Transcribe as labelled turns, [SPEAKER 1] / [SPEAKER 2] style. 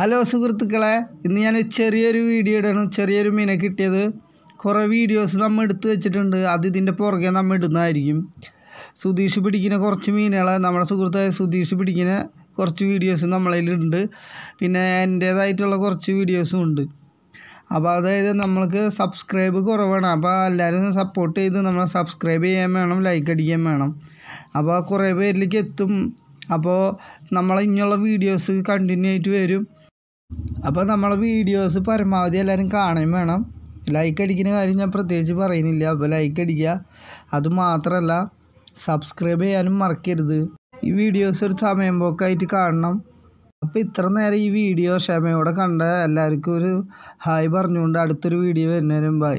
[SPEAKER 1] hello സുഹൃത്തുക്കളെ ഇന്ന് ഞാൻ ചെറിയൊരു വീഡിയോ ഇടണം ചെറിയൊരു മീനെ കിട്ടിയത് കുറേ വീഡിയോസ് നമ്മൾ എടുത്തു വെച്ചിട്ടുണ്ട് അത് ഇതിൻ്റെ പുറകെ നമ്മൾ ഇടുന്നതായിരിക്കും സുധീഷ് പിടിക്കുന്ന കുറച്ച് മീനുകളെ നമ്മുടെ സുഹൃത്തായ സുധീഷ് പിടിക്കുന്ന കുറച്ച് വീഡിയോസ് നമ്മളതിലുണ്ട് പിന്നെ എൻ്റേതായിട്ടുള്ള കുറച്ച് വീഡിയോസും ഉണ്ട് അപ്പോൾ അതായത് നമ്മൾക്ക് സബ്സ്ക്രൈബ് കുറവാണ് അപ്പോൾ എല്ലാവരും സപ്പോർട്ട് ചെയ്ത് നമ്മൾ സബ്സ്ക്രൈബ് ചെയ്യാൻ വേണം ലൈക്ക് അടിക്കാൻ വേണം അപ്പോൾ കുറേ പേരിലേക്ക് എത്തും അപ്പോൾ നമ്മൾ ഇനിയുള്ള വീഡിയോസ് കണ്ടിന്യൂ ആയിട്ട് വരും അപ്പോൾ നമ്മളെ വീഡിയോസ് പരമാവധി എല്ലാവരും കാണുകയും വേണം ലൈക്ക് അടിക്കുന്ന കാര്യം ഞാൻ പ്രത്യേകിച്ച് പറയുന്നില്ല അപ്പോൾ ലൈക്ക് അടിക്കുക അതുമാത്രമല്ല സബ്സ്ക്രൈബ് ചെയ്യാനും മറക്കരുത് ഈ വീഡിയോസ് ഒരു സമയം പോക്കായിട്ട് കാണണം അപ്പോൾ ഇത്ര നേരം ഈ വീഡിയോ ക്ഷമയോടെ കണ്ട എല്ലാവർക്കും ഒരു ഹായ് പറഞ്ഞുകൊണ്ട് അടുത്തൊരു വീഡിയോ വരുന്നതിനും ബൈ